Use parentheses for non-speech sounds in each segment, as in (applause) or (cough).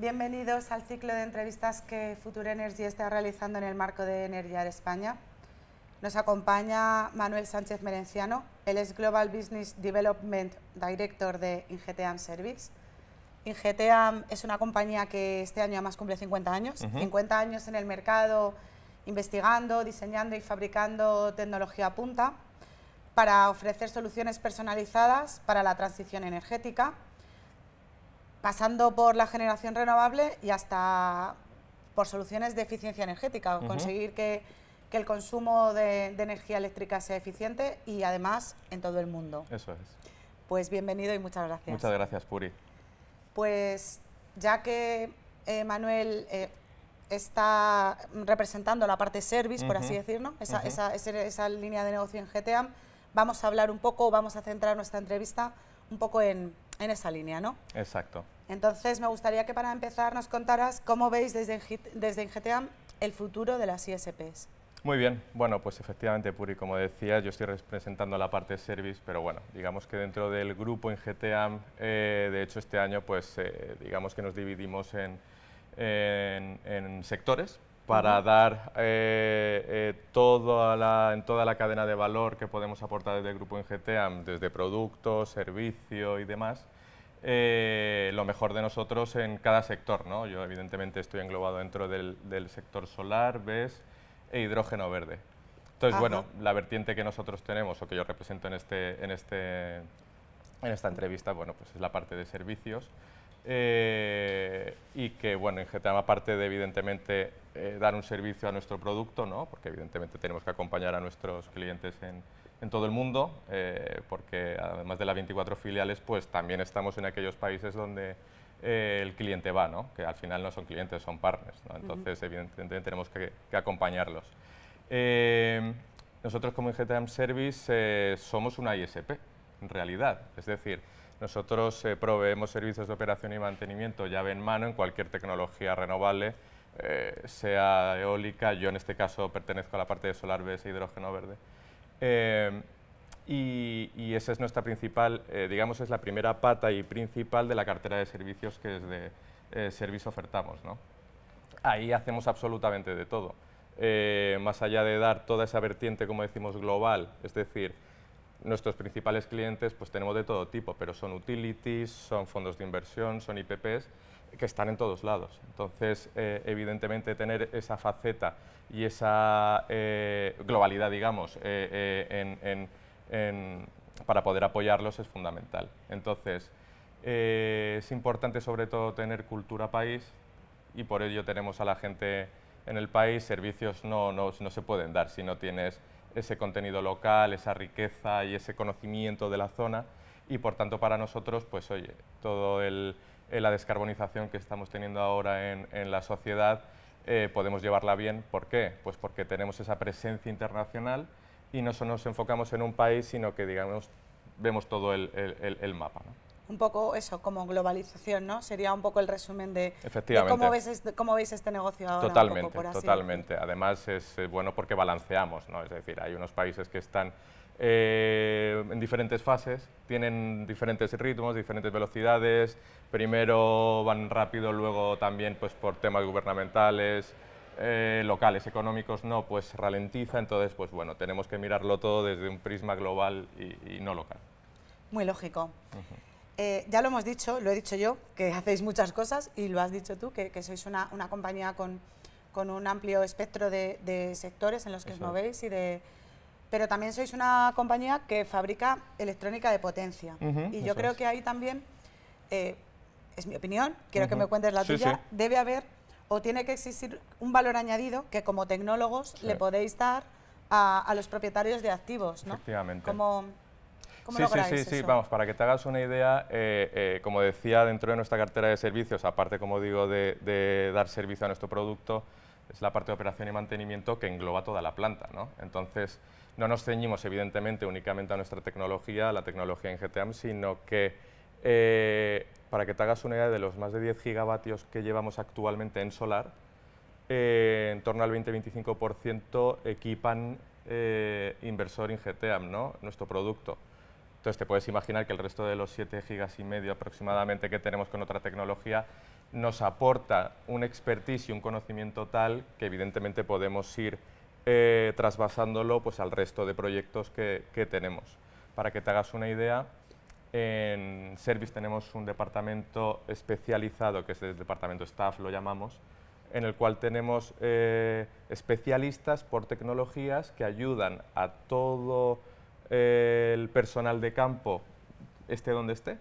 Bienvenidos al ciclo de entrevistas que Future Energy está realizando en el marco de Energía de España. Nos acompaña Manuel Sánchez Merenciano, él es Global Business Development Director de Ingeteam Service. Ingeteam es una compañía que este año además cumple 50 años, 50 años en el mercado investigando, diseñando y fabricando tecnología punta para ofrecer soluciones personalizadas para la transición energética pasando por la generación renovable y hasta por soluciones de eficiencia energética, conseguir que, el consumo de, energía eléctrica sea eficiente y además en todo el mundo. Eso es. Pues bienvenido y muchas gracias. Muchas gracias, Puri. Pues ya que eh, Manuel eh, está representando la parte service, por así decirlo, esa, esa, esa, línea de negocio en GTAM, vamos a hablar un poco, vamos a centrar nuestra entrevista un poco en, en esa línea, ¿no? Exacto. Entonces, me gustaría que para empezar nos contaras cómo veis desde, desde Ingeteam el futuro de las ISPs. Muy bien, bueno, pues efectivamente, Puri, como decía, yo estoy representando la parte de service, pero bueno, digamos que dentro del grupo Ingeteam, eh, de hecho este año, pues eh, digamos que nos dividimos en sectores, para dar eh, eh, en toda la cadena de valor que podemos aportar desde el grupo Ingeteam, desde producto, servicio y demás, eh, lo mejor de nosotros en cada sector. ¿no? Yo evidentemente estoy englobado dentro del, sector solar, ves, e hidrógeno verde. Entonces, bueno, la vertiente que nosotros tenemos o que yo represento en, este, en, este, en esta entrevista, bueno, pues es la parte de servicios eh, y que, bueno, en GTM aparte de evidentemente eh, dar un servicio a nuestro producto, porque evidentemente tenemos que acompañar a nuestros clientes en, todo el mundo, eh, porque además de las 24 filiales, pues también estamos en aquellos países donde el cliente va, que al final no son clientes, son partners. Entonces, evidentemente, tenemos que, acompañarlos. nosotros como GTM Service somos una ISP, en realidad. Es decir, nosotros eh, proveemos servicios de operación y mantenimiento llave en mano en cualquier tecnología renovable, eh, sea eólica, yo en este caso pertenezco a la parte de solar e hidrógeno verde. Eh, y, esa es nuestra principal, digamos, es la primera pata y principal de la cartera de servicios que desde servicio ofertamos. Ahí hacemos absolutamente de todo. más allá de dar toda esa vertiente, como decimos, global, es decir, Nuestros principales clientes pues tenemos de todo tipo, pero son utilities, son fondos de inversión, son IPPs, que están en todos lados. Entonces, eh, evidentemente, tener esa faceta y esa eh, globalidad, digamos, eh, para poder apoyarlos es fundamental. Entonces, es importante sobre todo tener cultura país y por ello tenemos a la gente en el país, servicios no se pueden dar si no tienes ese contenido local, esa riqueza y ese conocimiento de la zona y por tanto para nosotros, pues oye, toda la descarbonización que estamos teniendo ahora en, la sociedad eh, podemos llevarla bien. ¿Por qué? Pues porque tenemos esa presencia internacional y no solo nos enfocamos en un país, sino que digamos, vemos todo el, el mapa. ¿no? un poco eso, como globalización, ¿no? Sería un poco el resumen de, cómo, ves este, cómo veis este negocio ahora. Totalmente, totalmente. Además es eh, bueno porque balanceamos, ¿no? Es decir, hay unos países que están eh, en diferentes fases, tienen diferentes ritmos, diferentes velocidades, primero van rápido, luego también pues, por temas gubernamentales, eh, locales, económicos no, pues ralentiza, entonces pues bueno, tenemos que mirarlo todo desde un prisma global y, no local. Muy lógico. Eh, ya lo hemos dicho, lo he dicho yo, que (laughs) hacéis muchas cosas y lo has dicho tú, que, sois una, una compañía con, con, un amplio espectro de, sectores en los que os movéis y de... Pero también sois una compañía que fabrica electrónica de potencia. y yo creo que ahí también, eh, es mi opinión, quiero que me cuentes la tuya, debe haber o tiene que existir un valor añadido que como tecnólogos le podéis dar a, a, los propietarios de activos, ¿no? Efectivamente. Como, sí, sí, sí, vamos, para que te hagas una idea, eh, eh, como decía, dentro de nuestra cartera de servicios, aparte, como digo, de, dar servicio a nuestro producto, es la parte de operación y mantenimiento que engloba toda la planta, ¿no? Entonces, no nos ceñimos, evidentemente, únicamente a nuestra tecnología, a la tecnología en GTAM, sino que, eh, para que te hagas una idea de los más de 10 gigavatios que llevamos actualmente en solar, en torno al 20-25% equipan inversor en GTAM, ¿no? Nuestro producto. Entonces te puedes imaginar que el resto de los 7 gigas y medio aproximadamente que tenemos con otra tecnología nos aporta un expertise y un conocimiento tal que evidentemente podemos ir eh, trasvasándolo pues, al resto de proyectos que, tenemos. Para que te hagas una idea, en Service tenemos un departamento especializado, que es el departamento staff, lo llamamos, en el cual tenemos eh, especialistas por tecnologías que ayudan a todo el personal de campo esté donde esté,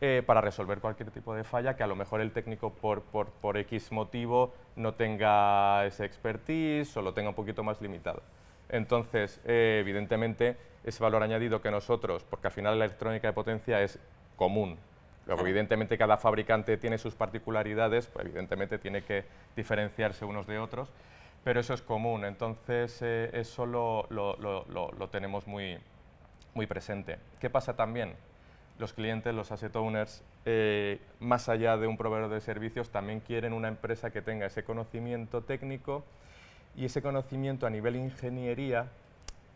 eh, para resolver cualquier tipo de falla que a lo mejor el técnico por, por, por X motivo no tenga ese expertise o lo tenga un poquito más limitado. Entonces, eh, evidentemente, ese valor añadido que nosotros, porque al final la electrónica de potencia es común, evidentemente, cada fabricante tiene sus particularidades, pues, evidentemente tiene que diferenciarse unos de otros, pero eso es común, entonces eh, eso lo, lo, lo, lo tenemos muy, muy presente. ¿Qué pasa también? Los clientes, los asset owners, eh, más allá de un proveedor de servicios, también quieren una empresa que tenga ese conocimiento técnico y ese conocimiento a nivel ingeniería,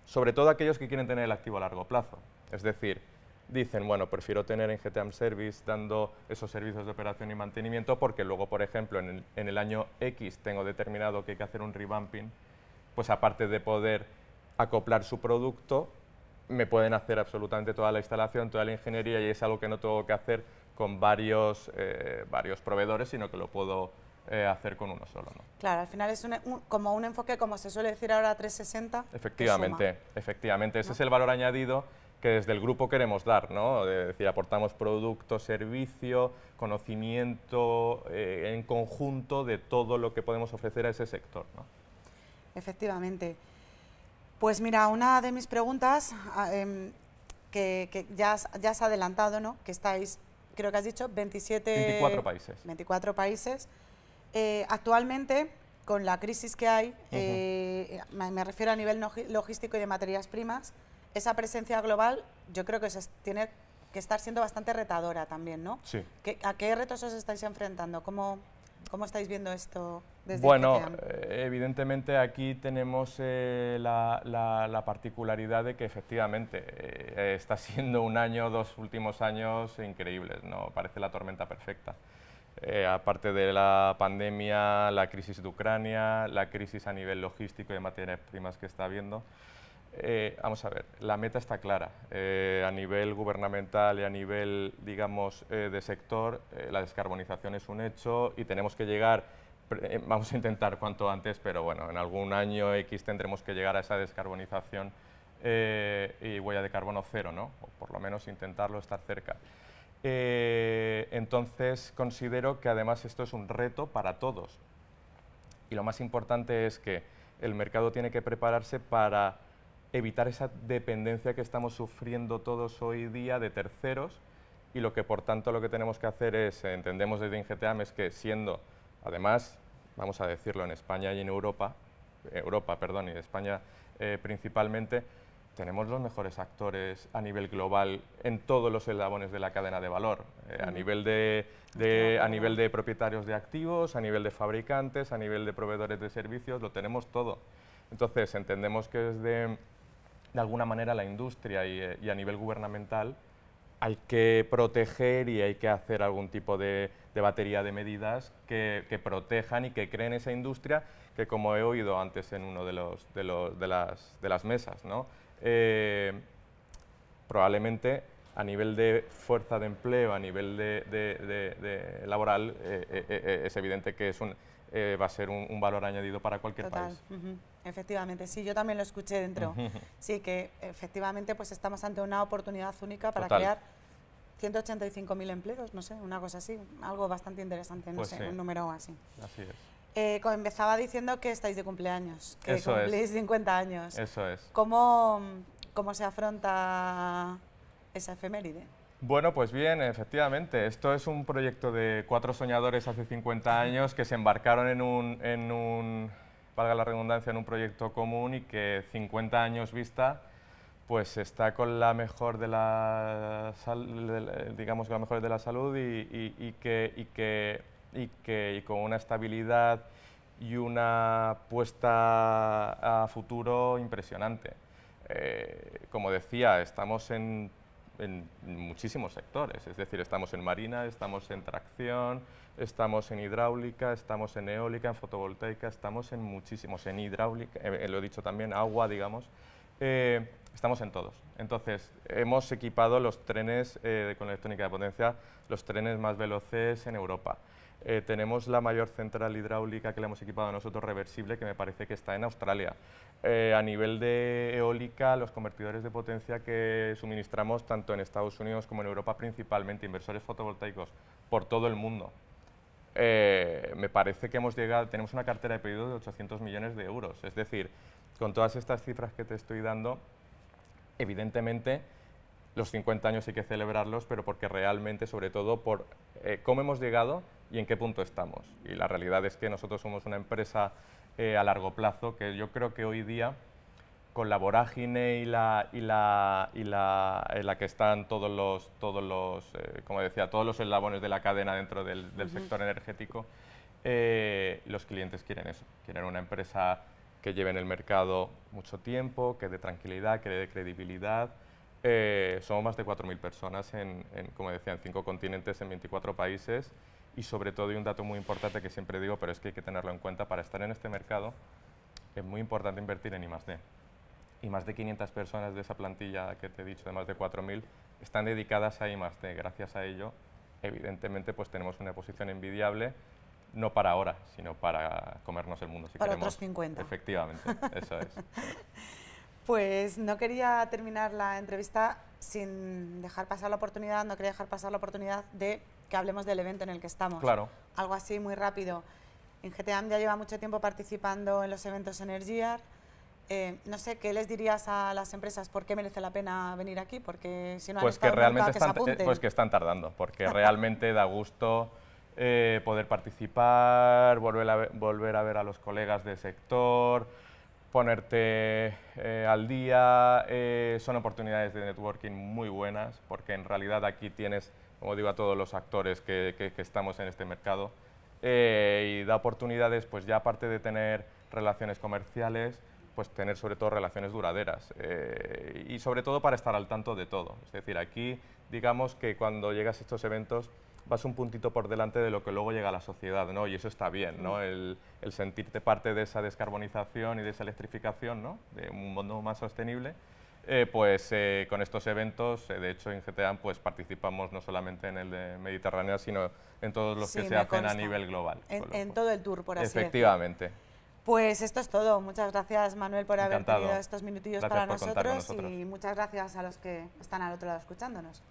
sobre todo aquellos que quieren tener el activo a largo plazo. Es decir, dicen, bueno, prefiero tener en GTAM Service dando esos servicios de operación y mantenimiento porque luego, por ejemplo, en el, en el año X tengo determinado que hay que hacer un revamping, pues aparte de poder acoplar su producto, me pueden hacer absolutamente toda la instalación, toda la ingeniería y es algo que no tengo que hacer con varios, eh, varios proveedores, sino que lo puedo eh, hacer con uno solo. Claro, al final es como un enfoque, como se suele decir ahora, 360. Efectivamente, efectivamente. Ese es el valor añadido que desde el grupo queremos dar, ¿no? Es decir, aportamos producto, servicio, conocimiento eh, en conjunto de todo lo que podemos ofrecer a ese sector, Efectivamente. Pues mira, una de mis preguntas, ah, em, que, ya, has, ha adelantado, ¿no? Que estáis, creo que has dicho, 27... 24 países. 24 países. Eh, actualmente, con la crisis que hay, eh, me, refiero a nivel logístico y de materias primas, esa presencia global yo creo que tiene que estar siendo bastante retadora también, ¿no? Sí. ¿A qué retos os estáis enfrentando? ¿Cómo, ¿Cómo estáis viendo esto desde Bueno, eh, evidentemente aquí tenemos eh, la, particularidad de que efectivamente eh, está siendo un año, dos últimos años increíbles, ¿no? Parece la tormenta perfecta. aparte de la pandemia, la crisis de Ucrania, la crisis a nivel logístico y de materias primas que está habiendo. Eh, vamos a ver, la meta está clara. Eh, a nivel gubernamental y a nivel, digamos, eh, de sector, la descarbonización es un hecho y tenemos que llegar, vamos a intentar cuanto antes, pero bueno, en algún año X tendremos que llegar a esa descarbonización y huella de carbono cero, ¿no? O por lo menos intentarlo estar cerca. entonces, considero que además esto es un reto para todos. Y lo más importante es que el mercado tiene que prepararse para evitar esa dependencia que estamos sufriendo todos hoy día de terceros y lo que por tanto lo que tenemos que hacer es, eh, entendemos desde Ingeteam, e es que siendo, además, vamos a decirlo, en España y en Europa, eh, Europa, perdón, y España eh, principalmente, tenemos los mejores actores a nivel global en todos los eslabones de la cadena de valor, a, nivel de, de, a nivel de propietarios de activos, a nivel de fabricantes, a nivel de proveedores de servicios, lo tenemos todo. Entonces, entendemos que desde de alguna manera la industria eh, y, a nivel gubernamental hay que proteger y hay que hacer algún tipo de, batería de medidas que, protejan y que creen esa industria que como he oído antes en uno de, los, de, las, mesas, eh, probablemente a nivel de fuerza de empleo, a nivel de, laboral, eh, es evidente que es va a ser un, valor añadido para cualquier país. Efectivamente, sí, yo también lo escuché dentro. Sí, que efectivamente pues estamos ante una oportunidad única para crear 185.000 empleos, no sé, una cosa así, algo bastante interesante, no pues sé, un número así. Así es. Eh, empezaba diciendo que estáis de cumpleaños, que cumplís 50 años. Eso es. ¿Cómo, ¿Cómo se afronta esa efeméride? Bueno, pues bien, efectivamente. Esto es un proyecto de cuatro soñadores hace 50 años que se embarcaron en un valga la redundancia, en un proyecto común y que 50 años vista pues está con la mejor de la, digamos, la mejor de la salud y, y, y que, y que, con una estabilidad y una puesta a futuro impresionante. Eh, como decía, estamos en en muchísimos sectores. Es decir, estamos en marina, estamos en tracción, estamos en hidráulica, estamos en eólica, en fotovoltaica, estamos en muchísimos, en hidráulica, eh, eh, lo he dicho también, agua, digamos. Eh, estamos en todos. Entonces, hemos equipado los trenes con electrónica de potencia, los trenes más veloces en Europa. Eh, tenemos la mayor central hidráulica que le hemos equipado a nosotros reversible, que me parece que está en Australia. Eh, a nivel de eólica, los convertidores de potencia que suministramos tanto en Estados Unidos como en Europa, principalmente inversores fotovoltaicos por todo el mundo. Eh, me parece que hemos llegado, tenemos una cartera de pedidos de 800 millones de euros. Es decir, con todas estas cifras que te estoy dando, evidentemente los 50 años hay que celebrarlos, pero porque realmente, sobre todo, por cómo hemos llegado y en qué punto estamos. Y la realidad es que nosotros somos una empresa eh, a largo plazo que yo creo que hoy día con la vorágine y la, y la, y la, en la que están todos los, todos los eh, como decía, todos los eslabones de la cadena dentro del, sector energético, eh, los clientes quieren eso, quieren una empresa que lleve en el mercado mucho tiempo, que dé tranquilidad, que dé credibilidad. somos más de 4.000 personas, en, como decía, en cinco continentes, en 24 países y sobre todo, y un dato muy importante que siempre digo, pero es que hay que tenerlo en cuenta, para estar en este mercado es muy importante invertir en I+.D. Y más de 500 personas de esa plantilla que te he dicho, de más de 4.000, están dedicadas a I+.D. Gracias a ello, evidentemente, pues tenemos una posición envidiable, no para ahora, sino para comernos el mundo. Si para otros 50. Efectivamente, eso es. (laughs) Pues no quería terminar la entrevista sin dejar pasar la oportunidad, no quería dejar pasar la oportunidad de que hablemos del evento en el que estamos. Claro. Algo así muy rápido. En GTAM ya lleva mucho tiempo participando en los eventos Energiar. Eh, no sé, ¿qué les dirías a las empresas por qué merece la pena venir aquí? Porque si no pues que realmente están, eh, Pues que están tardando, porque (laughs) realmente da gusto eh, poder participar, volver a, ver, volver a ver a los colegas del sector, ponerte al día. son oportunidades de networking muy buenas, porque en realidad aquí tienes como digo, a todos los actores que, estamos en este mercado. Eh, y da oportunidades, pues ya aparte de tener relaciones comerciales, pues tener sobre todo relaciones duraderas eh, y sobre todo para estar al tanto de todo. Es decir, aquí digamos que cuando llegas a estos eventos vas un puntito por delante de lo que luego llega a la sociedad, ¿no? Y eso está bien, ¿no? Mm. El, el sentirte parte de esa descarbonización y de esa electrificación, ¿no? De un mundo más sostenible eh, pues eh, con estos eventos, eh, de hecho en GTA pues, participamos no solamente en el de Mediterráneo, sino en todos los que se hacen a nivel global. En, todo el tour, por así Efectivamente. Pues esto es todo. Muchas gracias, Manuel, por haber tenido estos minutillos para nosotros y muchas gracias a los que están al otro lado escuchándonos.